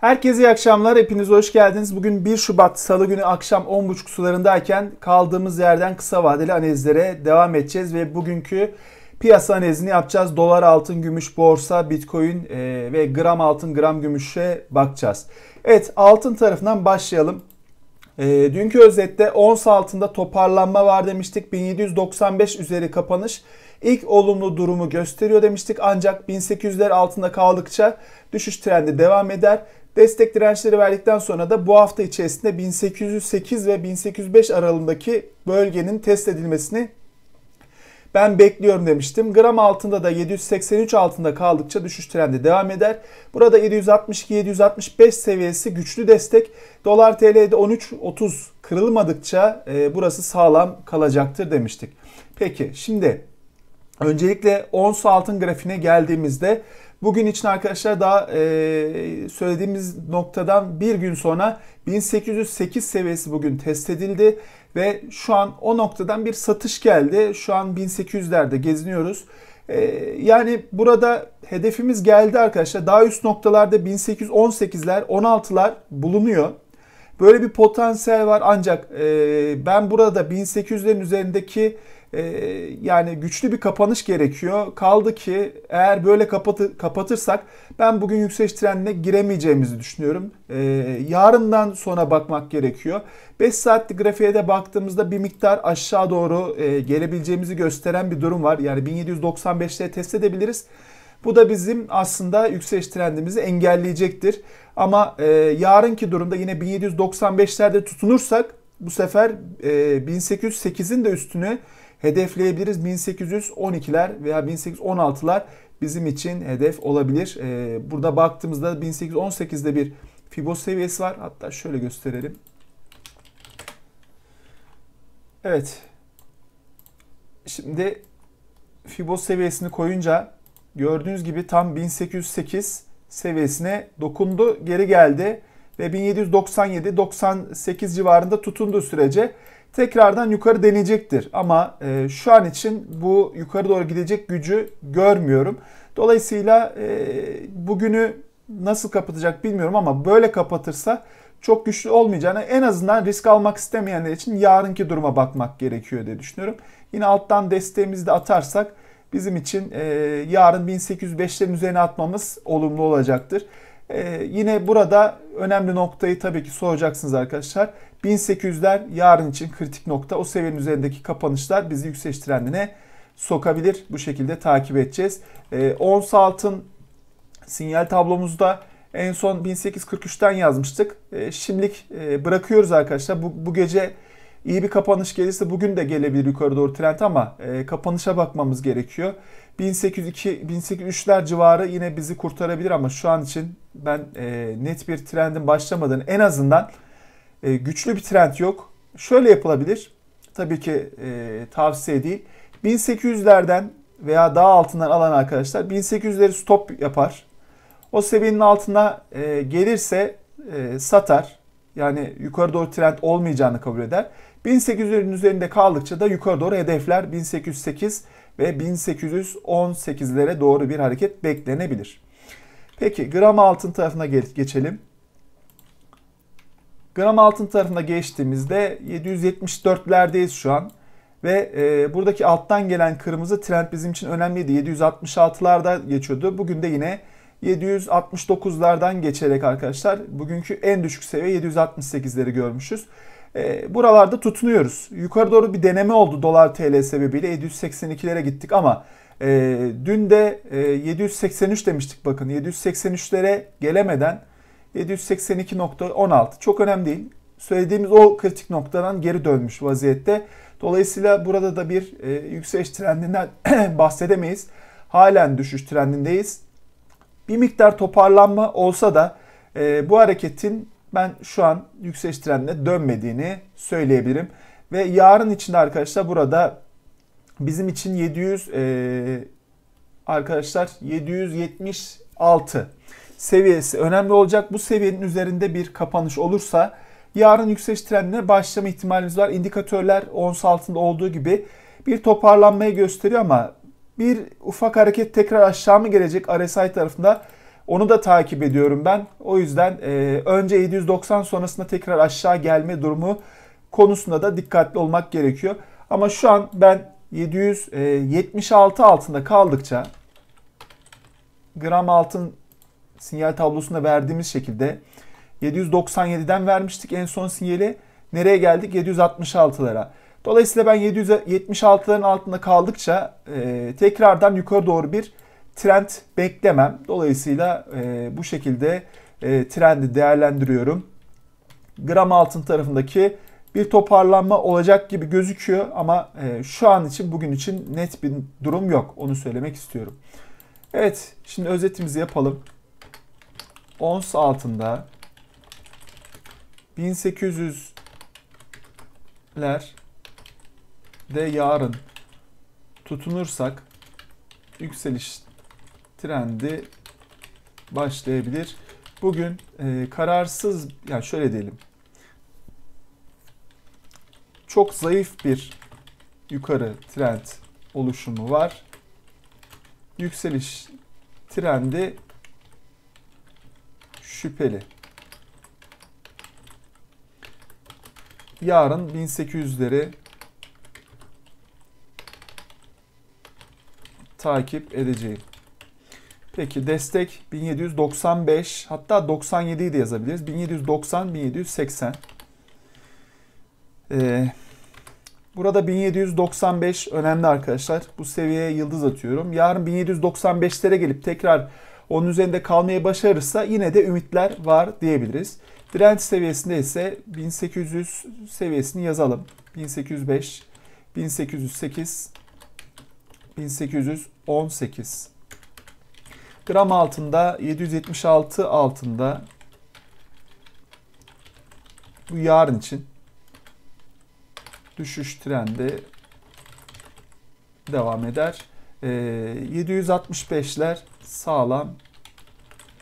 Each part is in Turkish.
Herkese iyi akşamlar. Hepiniz hoş geldiniz. Bugün 1 Şubat Salı günü akşam 10.30 sularındayken kaldığımız yerden kısa vadeli analizlere devam edeceğiz ve bugünkü piyasa analizini yapacağız. Dolar, altın, gümüş, borsa, bitcoin e, ve gram altın, gram gümüşe bakacağız. Evet altın tarafından başlayalım. E, dünkü özette ons altında toparlanma var demiştik. 1795 üzeri kapanış ilk olumlu durumu gösteriyor demiştik. Ancak 1800'ler altında kaldıkça düşüş trendi devam eder. Destek dirençleri verdikten sonra da bu hafta içerisinde 1808 ve 1805 aralığındaki bölgenin test edilmesini ben bekliyorum demiştim. Gram altında da 783 altında kaldıkça düşüş trendi devam eder. Burada 762-765 seviyesi güçlü destek. Dolar TL'de 13.30 kırılmadıkça e, burası sağlam kalacaktır demiştik. Peki şimdi öncelikle ons altın grafiğine geldiğimizde Bugün için arkadaşlar daha e, söylediğimiz noktadan bir gün sonra 1808 seviyesi bugün test edildi ve şu an o noktadan bir satış geldi. Şu an 1800'lerde geziniyoruz. E, yani burada hedefimiz geldi arkadaşlar. Daha üst noktalarda 1818'ler, 16'lar bulunuyor. Böyle bir potansiyel var ancak e, ben burada 1800'lerin üzerindeki e, yani güçlü bir kapanış gerekiyor. Kaldı ki eğer böyle kapatı, kapatırsak ben bugün yükseliş trendine giremeyeceğimizi düşünüyorum. E, yarından sonra bakmak gerekiyor. 5 saatlik grafiğe de baktığımızda bir miktar aşağı doğru e, gelebileceğimizi gösteren bir durum var. Yani 1795'te test edebiliriz. Bu da bizim aslında yükseliş trendimizi engelleyecektir. Ama e, yarınki durumda yine 1795'lerde tutunursak bu sefer e, 1808'in de üstüne hedefleyebiliriz. 1812'ler veya 1816'lar bizim için hedef olabilir. E, burada baktığımızda 1818'de bir Fibos seviyesi var. Hatta şöyle gösterelim. Evet. Şimdi Fibos seviyesini koyunca gördüğünüz gibi tam 1808 seviyesine dokundu. Geri geldi ve 1797-98 civarında tutunduğu sürece tekrardan yukarı deneyecektir. Ama e, şu an için bu yukarı doğru gidecek gücü görmüyorum. Dolayısıyla e, bugünü nasıl kapatacak bilmiyorum ama böyle kapatırsa çok güçlü olmayacağını en azından risk almak istemeyenler için yarınki duruma bakmak gerekiyor diye düşünüyorum. Yine alttan desteğimizi de atarsak bizim için e, yarın 1805'lerin üzerine atmamız olumlu olacaktır. E, yine burada önemli noktayı tabii ki soracaksınız arkadaşlar. 1800'ler yarın için kritik nokta. O seviyenin üzerindeki kapanışlar bizi yükseliş trendine sokabilir. Bu şekilde takip edeceğiz. E, ons altın sinyal tablomuzda en son 1843'ten yazmıştık. E, şimdilik e, bırakıyoruz arkadaşlar. Bu, bu gece İyi bir kapanış gelirse bugün de gelebilir yukarı doğru trend ama e, kapanışa bakmamız gerekiyor. 1802 1803'ler civarı yine bizi kurtarabilir ama şu an için ben e, net bir trendin başlamadığını en azından e, güçlü bir trend yok. Şöyle yapılabilir. Tabii ki e, tavsiye değil. 1800'lerden veya daha altından alan arkadaşlar 1800'leri stop yapar. O seviyenin altına e, gelirse e, satar. Yani yukarı doğru trend olmayacağını kabul eder. 1800'lerin üzerinde kaldıkça da yukarı doğru hedefler 1808 ve 1818'lere doğru bir hareket beklenebilir. Peki gram altın tarafına geçelim. Gram altın tarafına geçtiğimizde 774'lerdeyiz şu an. Ve e, buradaki alttan gelen kırmızı trend bizim için önemliydi. 766'larda geçiyordu. Bugün de yine 769'lardan geçerek arkadaşlar bugünkü en düşük seviye 768'leri görmüşüz e, buralarda tutunuyoruz. Yukarı doğru bir deneme oldu dolar TL sebebiyle 782'lere gittik ama e, dün de e, 783 demiştik bakın 783'lere gelemeden 782.16 çok önemli değil. Söylediğimiz o kritik noktadan geri dönmüş vaziyette. Dolayısıyla burada da bir e, yükseliş trendinden bahsedemeyiz. Halen düşüş trendindeyiz. Bir miktar toparlanma olsa da e, bu hareketin ben şu an yükseliş trendine dönmediğini söyleyebilirim. Ve yarın için de arkadaşlar burada bizim için 700 e, arkadaşlar 776 seviyesi önemli olacak. Bu seviyenin üzerinde bir kapanış olursa yarın yükseliş trendine başlama ihtimalimiz var. İndikatörler ons altında olduğu gibi bir toparlanmayı gösteriyor ama bir ufak hareket tekrar aşağı mı gelecek RSI tarafında onu da takip ediyorum ben. O yüzden e, önce 790 sonrasında tekrar aşağı gelme durumu konusunda da dikkatli olmak gerekiyor. Ama şu an ben 776 e, altında kaldıkça gram altın sinyal tablosunda verdiğimiz şekilde 797'den vermiştik en son sinyali. Nereye geldik? 766'lara. Dolayısıyla ben 776'ların altında kaldıkça e, tekrardan yukarı doğru bir trend beklemem. Dolayısıyla e, bu şekilde e, trendi değerlendiriyorum. Gram altın tarafındaki bir toparlanma olacak gibi gözüküyor ama e, şu an için bugün için net bir durum yok. Onu söylemek istiyorum. Evet şimdi özetimizi yapalım. Ons altında 1800'ler de yarın tutunursak yükseliş trendi başlayabilir. Bugün e, kararsız, yani şöyle diyelim, çok zayıf bir yukarı trend oluşumu var. Yükseliş trendi şüpheli. Yarın 1800'leri takip edeceğim. Peki destek 1795 hatta 97'yi de yazabiliriz. 1790 1780. Ee, burada 1795 önemli arkadaşlar. Bu seviyeye yıldız atıyorum. Yarın 1795'lere gelip tekrar onun üzerinde kalmaya başarırsa yine de ümitler var diyebiliriz. Direnç seviyesinde ise 1800 seviyesini yazalım. 1805, 1808, 1818 gram altında 776 altında bu yarın için düşüş trendi devam eder. E, ee, 765'ler sağlam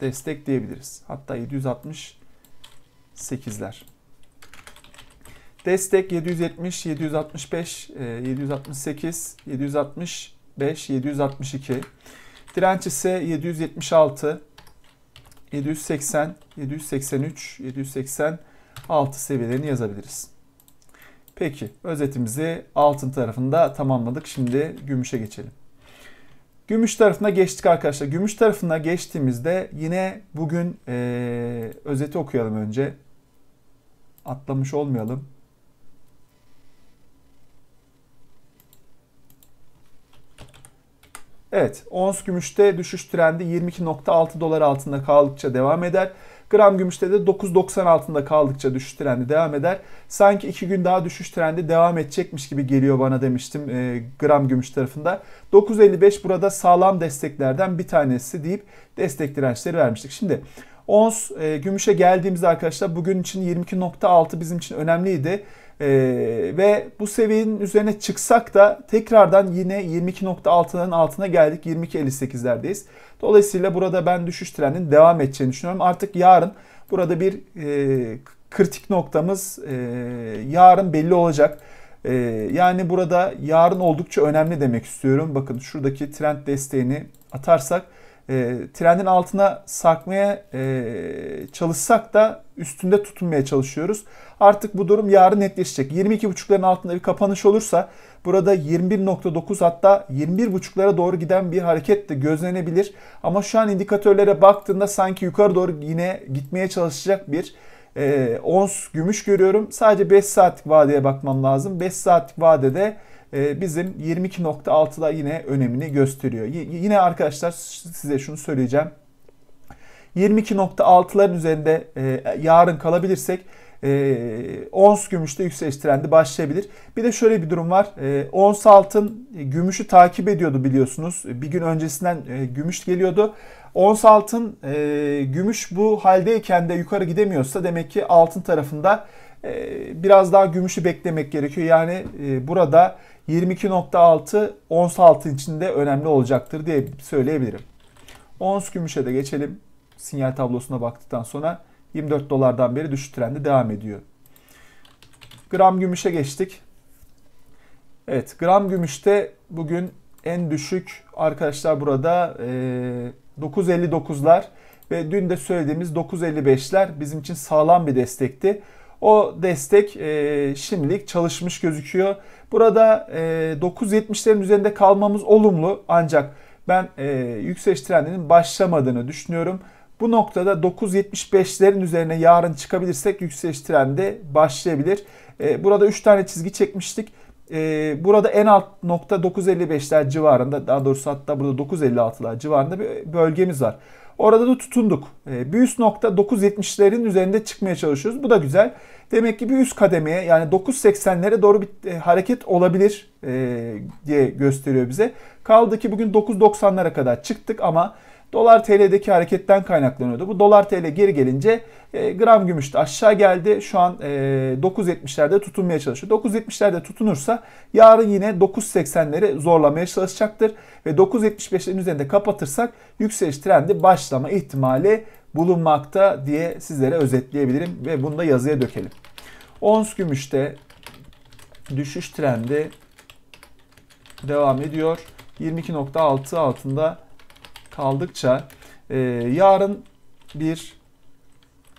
destek diyebiliriz. Hatta 768'ler. Destek 770, 765, 768, 765, 762. Direnç ise 776, 780, 783, 786 seviyelerini yazabiliriz. Peki özetimizi altın tarafında tamamladık. Şimdi gümüşe geçelim. Gümüş tarafına geçtik arkadaşlar. Gümüş tarafına geçtiğimizde yine bugün e, özeti okuyalım önce. Atlamış olmayalım. Evet, ons gümüşte düşüş trendi 22.6 dolar altında kaldıkça devam eder. Gram gümüşte de 9.90 altında kaldıkça düşüş trendi devam eder. Sanki iki gün daha düşüş trendi devam edecekmiş gibi geliyor bana demiştim e, gram gümüş tarafında. 9.55 burada sağlam desteklerden bir tanesi deyip destek dirençleri vermiştik. Şimdi ons e, gümüşe geldiğimizde arkadaşlar bugün için 22.6 bizim için önemliydi. E, ve bu seviyenin üzerine çıksak da tekrardan yine 22.6'ların altına geldik. 22.58'lerdeyiz. Dolayısıyla burada ben düşüş trendinin devam edeceğini düşünüyorum. Artık yarın burada bir e, kritik noktamız e, yarın belli olacak. E, yani burada yarın oldukça önemli demek istiyorum. Bakın şuradaki trend desteğini atarsak e, trendin altına sakmaya e, çalışsak da üstünde tutunmaya çalışıyoruz. Artık bu durum yarın netleşecek. 22.5'ların altında bir kapanış olursa burada 21.9 hatta 21.5'lara doğru giden bir hareket de gözlenebilir. Ama şu an indikatörlere baktığında sanki yukarı doğru yine gitmeye çalışacak bir e, ons gümüş görüyorum. Sadece 5 saatlik vadeye bakmam lazım. 5 saatlik vadede ee, bizim 22.6'da yine önemini gösteriyor. Yine arkadaşlar size şunu söyleyeceğim. 22.6'ların üzerinde e, yarın kalabilirsek e, ons gümüşte yükseliş trendi başlayabilir. Bir de şöyle bir durum var. E, ons altın e, gümüşü takip ediyordu biliyorsunuz. Bir gün öncesinden e, gümüş geliyordu. Ons altın e, gümüş bu haldeyken de yukarı gidemiyorsa demek ki altın tarafında e, biraz daha gümüşü beklemek gerekiyor. Yani e, burada 22.6 ons altın için de önemli olacaktır diye söyleyebilirim. Ons gümüşe de geçelim. Sinyal tablosuna baktıktan sonra 24 dolardan beri düşüş trendi devam ediyor. Gram gümüşe geçtik. Evet gram gümüşte bugün en düşük arkadaşlar burada e, 9.59'lar ve dün de söylediğimiz 9.55'ler bizim için sağlam bir destekti. O destek e, şimdilik çalışmış gözüküyor. Burada e, 9.70'lerin üzerinde kalmamız olumlu ancak ben e, yükseliş trendinin başlamadığını düşünüyorum. Bu noktada 9.75'lerin üzerine yarın çıkabilirsek yükseliş trendi başlayabilir. E, burada 3 tane çizgi çekmiştik. E, burada en alt nokta 9.55'ler civarında daha doğrusu hatta burada 9.56'lar civarında bir bölgemiz var. Orada da tutunduk. Ee, bir üst nokta 9.70'lerin üzerinde çıkmaya çalışıyoruz. Bu da güzel. Demek ki bir üst kademeye yani 9.80'lere doğru bir e, hareket olabilir e, diye gösteriyor bize. Kaldı ki bugün 9.90'lara kadar çıktık ama dolar TL'deki hareketten kaynaklanıyordu. Bu dolar TL geri gelince e, gram gümüş de aşağı geldi. Şu an e, 9.70'lerde tutunmaya çalışıyor. 9.70'lerde tutunursa yarın yine 9.80'leri zorlamaya çalışacaktır. Ve 9.75'lerin üzerinde kapatırsak yükseliş trendi başlama ihtimali bulunmakta diye sizlere özetleyebilirim ve bunu da yazıya dökelim. Ons gümüşte düşüş trendi devam ediyor. 22.6 altında kaldıkça e, yarın bir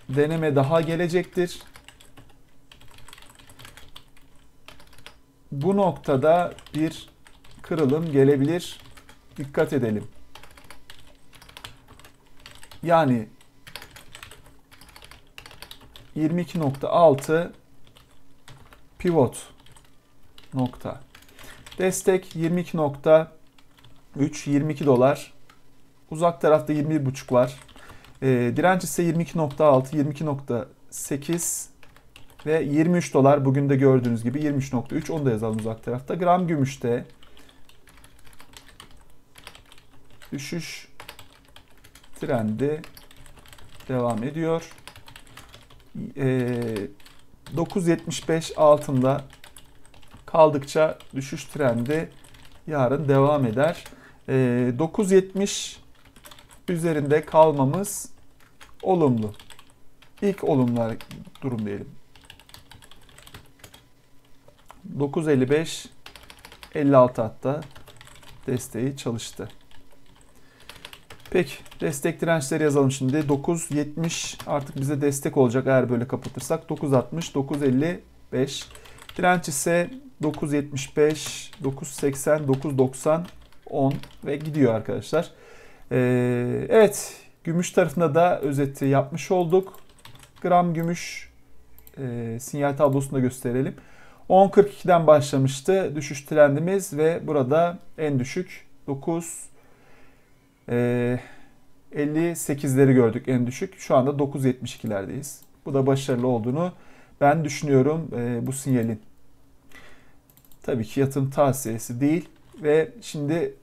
deneme daha gelecektir. Bu noktada bir kırılım gelebilir. Dikkat edelim. Yani 22.6 pivot nokta. Destek 22.3 22 dolar Uzak tarafta 21.5'lar. E, ee, direnç ise 22.6, 22.8 ve 23 dolar. Bugün de gördüğünüz gibi 23.3 onu da yazalım uzak tarafta. Gram gümüşte düşüş trendi devam ediyor. E, ee, 9.75 altında kaldıkça düşüş trendi yarın devam eder. E, ee, 9.70 üzerinde kalmamız olumlu. İlk olumlu durum diyelim. 9.55 56 hatta desteği çalıştı. Peki destek dirençleri yazalım şimdi. 9.70 artık bize destek olacak eğer böyle kapatırsak. 9.60, 9.55. Direnç ise 9.75, 9.80, 9.90, 10 ve gidiyor arkadaşlar. Ee, evet gümüş tarafında da özeti yapmış olduk. Gram gümüş e, sinyal tablosunda gösterelim. 10.42'den başlamıştı düşüş trendimiz ve burada en düşük 9 e, 58'leri gördük en düşük. Şu anda 9.72'lerdeyiz. Bu da başarılı olduğunu ben düşünüyorum e, bu sinyalin. Tabii ki yatırım tavsiyesi değil ve şimdi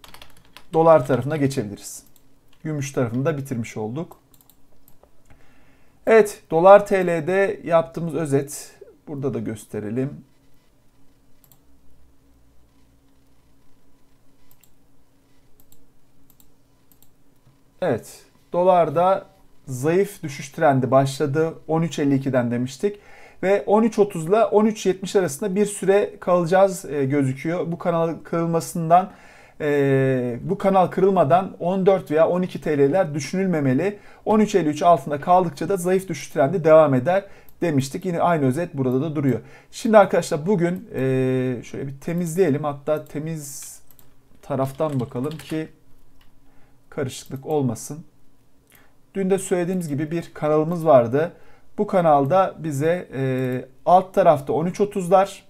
dolar tarafına geçebiliriz gümüş tarafını da bitirmiş olduk. Evet dolar TL'de yaptığımız özet burada da gösterelim. Evet dolarda zayıf düşüş trendi başladı 13.52'den demiştik ve 13.30 ile 13.70 arasında bir süre kalacağız e, gözüküyor. Bu kanal kırılmasından e, bu kanal kırılmadan 14 veya 12 TL'ler düşünülmemeli. 13.53 altında kaldıkça da zayıf düşüş trendi devam eder demiştik. Yine aynı özet burada da duruyor. Şimdi arkadaşlar bugün e, şöyle bir temizleyelim. Hatta temiz taraftan bakalım ki karışıklık olmasın. Dün de söylediğimiz gibi bir kanalımız vardı. Bu kanalda bize e, alt tarafta 13.30'lar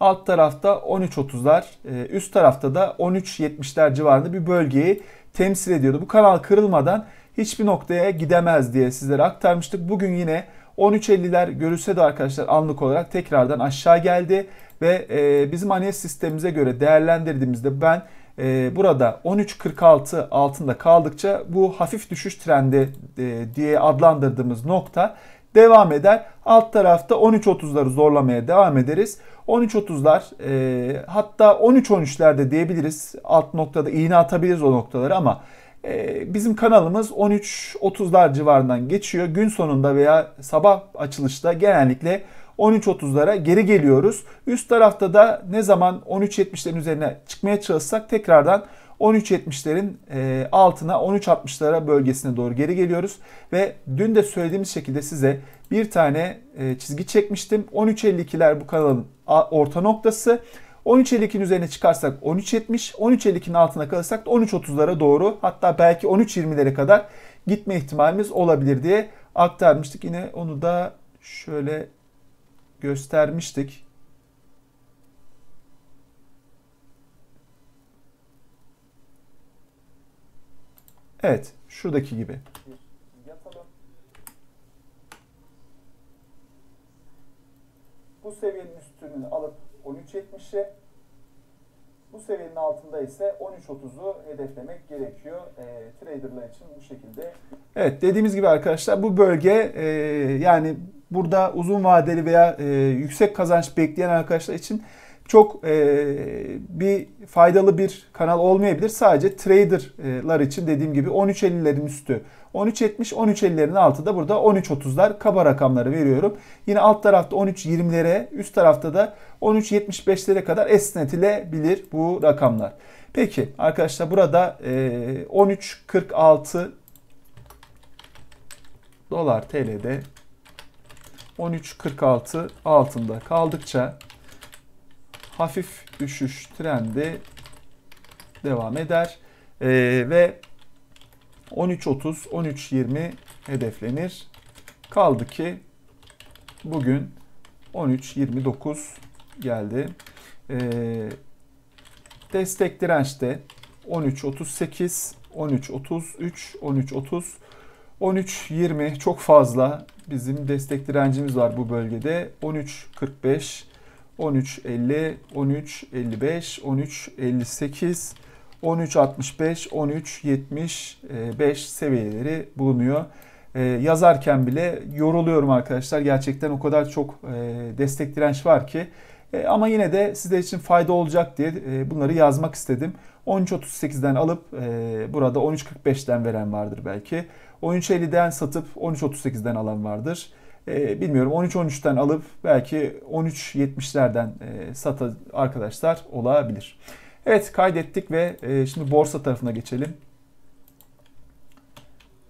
Alt tarafta 13.30'lar, e, üst tarafta da 13.70'ler civarında bir bölgeyi temsil ediyordu. Bu kanal kırılmadan hiçbir noktaya gidemez diye sizlere aktarmıştık. Bugün yine 13.50'ler görülse de arkadaşlar anlık olarak tekrardan aşağı geldi ve e, bizim analiz sistemimize göre değerlendirdiğimizde ben e, burada 13.46 altında kaldıkça bu hafif düşüş trendi diye adlandırdığımız nokta devam eder. Alt tarafta 13.30'ları zorlamaya devam ederiz. 13.30'lar e, hatta 13-13'lerde diyebiliriz. Alt noktada iğne atabiliriz o noktaları ama e, bizim kanalımız 13.30'lar civarından geçiyor. Gün sonunda veya sabah açılışta genellikle 13.30'lara geri geliyoruz. Üst tarafta da ne zaman 13.70'lerin üzerine çıkmaya çalışsak tekrardan 13.70'lerin e, altına 13.60'lara bölgesine doğru geri geliyoruz. Ve dün de söylediğimiz şekilde size bir tane e, çizgi çekmiştim. 13.52'ler bu kanalın orta noktası. 13.52'nin üzerine çıkarsak 13.70, 13.52'nin altına kalırsak da 13.30'lara doğru hatta belki 13.20'lere kadar gitme ihtimalimiz olabilir diye aktarmıştık. Yine onu da şöyle göstermiştik. Evet, şuradaki gibi. Bu seviyenin üstünü alıp 13.70'e bu seviyenin altında ise 13.30'u hedeflemek gerekiyor. E, traderlar için bu şekilde. Evet dediğimiz gibi arkadaşlar bu bölge e, yani burada uzun vadeli veya e, yüksek kazanç bekleyen arkadaşlar için çok e, bir faydalı bir kanal olmayabilir. Sadece traderlar için dediğim gibi 13.50'lerin üstü 13.70, 13.50'lerin altı da burada 13.30'lar kaba rakamları veriyorum. Yine alt tarafta 13.20'lere, üst tarafta da 13.75'lere kadar esnetilebilir bu rakamlar. Peki arkadaşlar burada e, 13.46 dolar TL'de 13.46 altında kaldıkça hafif düşüş trendi devam eder. E, ve 13.30 13.20 hedeflenir. Kaldı ki bugün 13.29 geldi. E, destek dirençte 13.38 13.33 13.30 13.20 çok fazla bizim destek direncimiz var bu bölgede. 13.45 13.50, 13.55, 13.58, 13.65, 13.75 seviyeleri bulunuyor. Ee, yazarken bile yoruluyorum arkadaşlar. Gerçekten o kadar çok e, destek direnç var ki. E, ama yine de sizler için fayda olacak diye e, bunları yazmak istedim. 13.38'den alıp e, burada 13.45'ten veren vardır belki. 13.50'den satıp 13.38'den alan vardır. Ee, bilmiyorum 13-13'ten alıp belki 13-70'lerden e, sata arkadaşlar olabilir. Evet kaydettik ve e, şimdi borsa tarafına geçelim.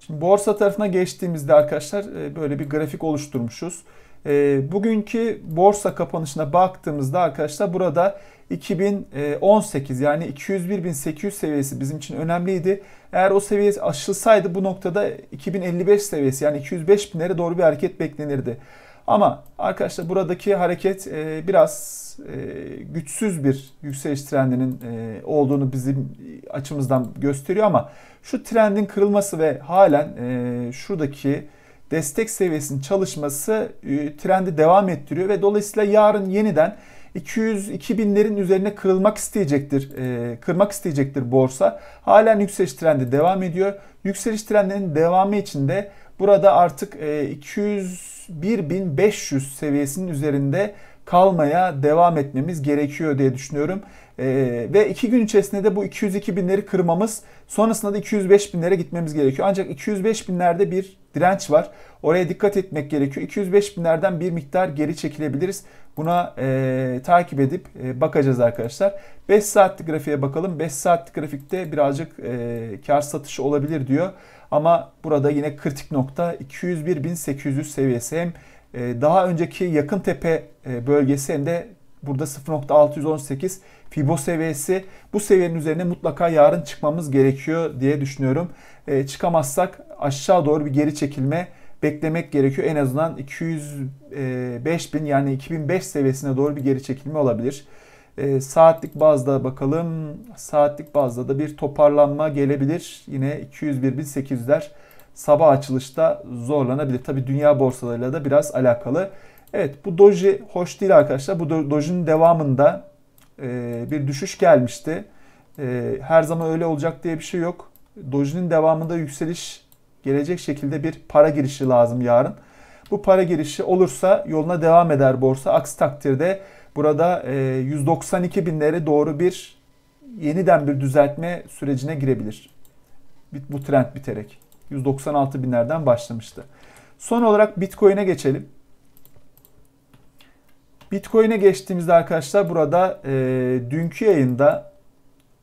Şimdi borsa tarafına geçtiğimizde arkadaşlar e, böyle bir grafik oluşturmuşuz. bugünkü borsa kapanışına baktığımızda arkadaşlar burada 2018 yani 201.800 seviyesi bizim için önemliydi. Eğer o seviye aşılsaydı bu noktada 2055 seviyesi yani 205 binlere doğru bir hareket beklenirdi. Ama arkadaşlar buradaki hareket e, biraz e, güçsüz bir yükseliş trendinin e, olduğunu bizim açımızdan gösteriyor ama şu trendin kırılması ve halen şuradaki destek seviyesinin çalışması trendi devam ettiriyor ve dolayısıyla yarın yeniden 200-2000'lerin üzerine kırılmak isteyecektir, e, kırmak isteyecektir borsa. Halen yükseliş trendi devam ediyor. Yükseliş trendinin devamı için de burada artık e, 201.500 seviyesinin üzerinde kalmaya devam etmemiz gerekiyor diye düşünüyorum. E, ve iki gün içerisinde de bu 202 binleri kırmamız sonrasında da 205 binlere gitmemiz gerekiyor. Ancak 205 binlerde bir direnç var. Oraya dikkat etmek gerekiyor. 205 binlerden bir miktar geri çekilebiliriz. Buna e, takip edip e, bakacağız arkadaşlar. 5 saatlik grafiğe bakalım. 5 saatlik grafikte birazcık e, kar satışı olabilir diyor. Ama burada yine kritik nokta 201.800 seviyesi hem e, daha önceki yakın tepe e, bölgesi hem de burada 0.618 Fibo seviyesi. Bu seviyenin üzerine mutlaka yarın çıkmamız gerekiyor diye düşünüyorum. E, çıkamazsak aşağı doğru bir geri çekilme beklemek gerekiyor. En azından 205 e, bin yani 2005 seviyesine doğru bir geri çekilme olabilir. E, saatlik bazda bakalım. Saatlik bazda da bir toparlanma gelebilir. Yine 201.800'ler sabah açılışta zorlanabilir. Tabi dünya borsalarıyla da biraz alakalı. Evet bu doji hoş değil arkadaşlar. Bu dojinin devamında e, bir düşüş gelmişti. her zaman öyle olacak diye bir şey yok. Dojinin devamında yükseliş gelecek şekilde bir para girişi lazım yarın. Bu para girişi olursa yoluna devam eder borsa. Aksi takdirde burada 192 e, binlere doğru bir yeniden bir düzeltme sürecine girebilir. Bu trend biterek. 196 binlerden başlamıştı. Son olarak Bitcoin'e geçelim. Bitcoin'e geçtiğimizde arkadaşlar burada e, dünkü yayında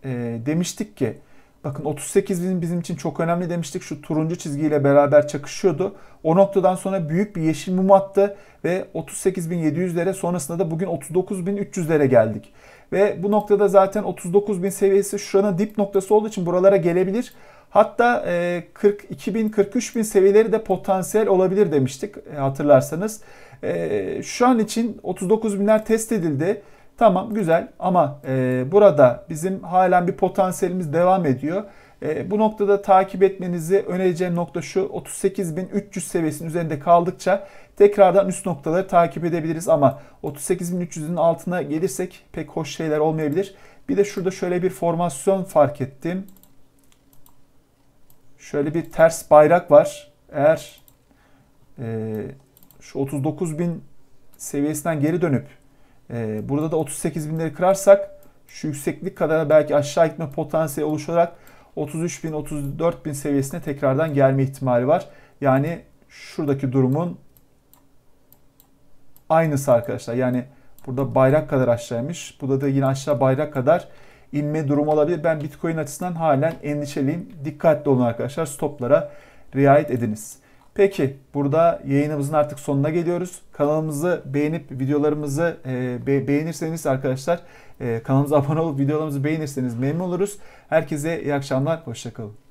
e, demiştik ki Bakın 38 bin bizim için çok önemli demiştik. Şu turuncu çizgiyle beraber çakışıyordu. O noktadan sonra büyük bir yeşil mum attı ve 38.700'lere sonrasında da bugün 39.300'lere geldik. Ve bu noktada zaten 39.000 seviyesi şuranın dip noktası olduğu için buralara gelebilir. Hatta 42.000 e, 43.000 seviyeleri de potansiyel olabilir demiştik e, hatırlarsanız. E, şu an için 39.000'ler test edildi. Tamam güzel ama e, burada bizim halen bir potansiyelimiz devam ediyor. E, bu noktada takip etmenizi önereceğim nokta şu 38.300 seviyesinin üzerinde kaldıkça tekrardan üst noktaları takip edebiliriz ama 38.300'ün altına gelirsek pek hoş şeyler olmayabilir. Bir de şurada şöyle bir formasyon fark ettim. Şöyle bir ters bayrak var. Eğer e, şu 39.000 seviyesinden geri dönüp ee, burada da 38 binleri kırarsak şu yükseklik kadar belki aşağı gitme potansiyeli oluşarak 33 bin 34 bin seviyesine tekrardan gelme ihtimali var. Yani şuradaki durumun aynısı arkadaşlar. Yani burada bayrak kadar aşağıymış. Burada da yine aşağı bayrak kadar inme durumu olabilir. Ben Bitcoin açısından halen endişeliyim. Dikkatli olun arkadaşlar. Stoplara riayet ediniz. Peki burada yayınımızın artık sonuna geliyoruz. Kanalımızı beğenip videolarımızı e, be beğenirseniz arkadaşlar e, kanalımıza abone olup videolarımızı beğenirseniz memnun oluruz. Herkese iyi akşamlar, hoşçakalın.